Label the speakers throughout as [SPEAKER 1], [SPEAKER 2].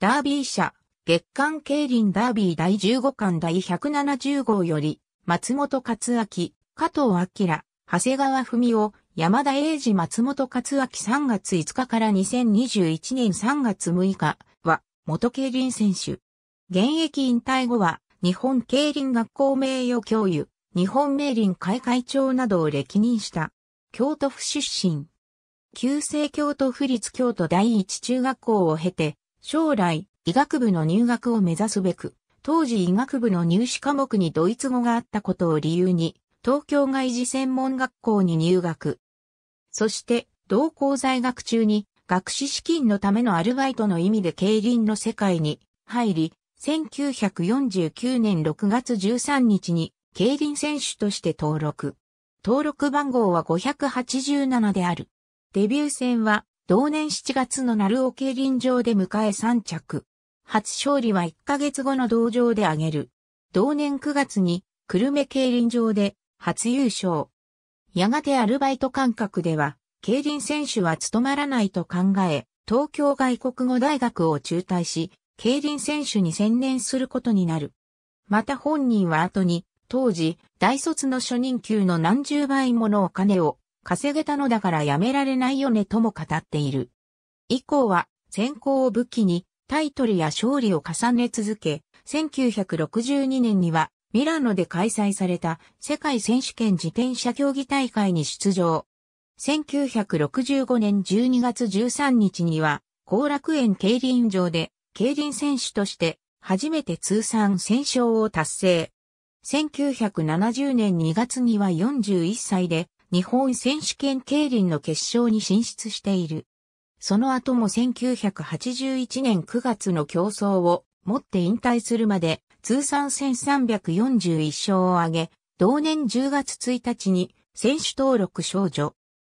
[SPEAKER 1] ダービー社、月刊競輪ダービー第15巻第170号より、松本勝明、加藤明、長谷川文夫、山田英二松本勝明3月5日から2021年3月6日は、元競輪選手。現役引退後は、日本競輪学校名誉教諭、日本名輪会会長などを歴任した、京都府出身。旧制京都府立京都第一中学校を経て、将来、医学部の入学を目指すべく、当時医学部の入試科目にドイツ語があったことを理由に、東京外事専門学校に入学。そして、同校在学中に、学士資金のためのアルバイトの意味で競輪の世界に入り、1949年6月13日に競輪選手として登録。登録番号は587である。デビュー戦は同年7月の鳴尾競輪場で迎え3着。初勝利は1ヶ月後の同場で挙げる。同年9月に、久留米競輪場で初優勝。やがてアルバイト感覚では、競輪選手は務まらないと考え、東京外国語大学を中退し、競輪選手に専念することになる。また本人は後に、当時、大卒の初任給の何十倍ものお金を稼げたのだからやめられないよねとも語っている。以降は先行を武器にタイトルや勝利を重ね続け、1962年にはミラノで開催された世界選手権自転車競技大会に出場。1965年12月13日には、後楽園競輪場で競輪選手として初めて通算戦勝を達成。1970年2月には41歳で日本選手権競輪の決勝に進出している。その後も1981年9月の競争をもって引退するまで通算1341勝を挙げ、同年10月1日に選手登録少女。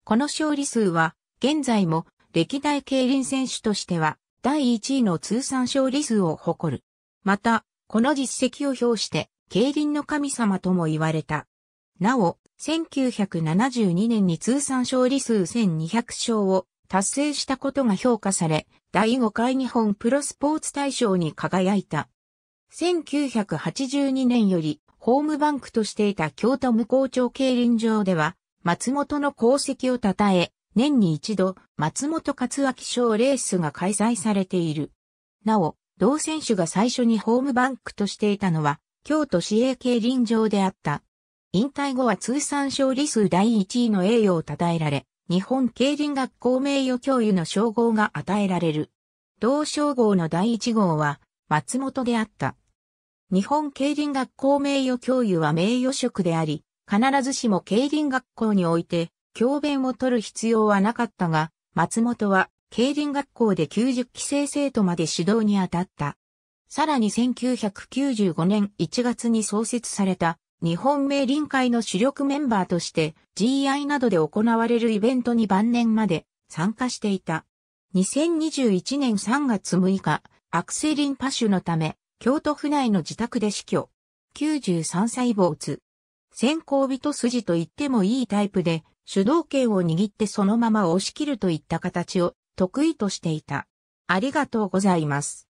[SPEAKER 1] この勝利数は現在も歴代競輪選手としては第1位の通算勝利数を誇る。また、この実績を表して競輪の神様とも言われた。なお、1972年に通算勝利数1200勝を達成したことが評価され、第5回日本プロスポーツ大賞に輝いた。1982年よりホームバンクとしていた京都無校町競輪場では、松本の功績を称え、年に一度、松本勝明賞レースが開催されている。なお、同選手が最初にホームバンクとしていたのは、京都市営競輪場であった。引退後は通算勝利数第1位の栄誉を称えられ、日本競輪学校名誉教諭の称号が与えられる。同称号の第1号は、松本であった。日本競輪学校名誉教諭は名誉職であり、必ずしも競輪学校において、教鞭を取る必要はなかったが、松本は、競輪学校で90期生生徒まで指導に当たった。さらに1995年1月に創設された日本名臨会の主力メンバーとして GI などで行われるイベントに晩年まで参加していた。2021年3月6日、アクセリンパュのため、京都府内の自宅で死去。93歳坊津。先行人筋と言ってもいいタイプで、主導権を握ってそのまま押し切るといった形を得意としていた。ありがとうございます。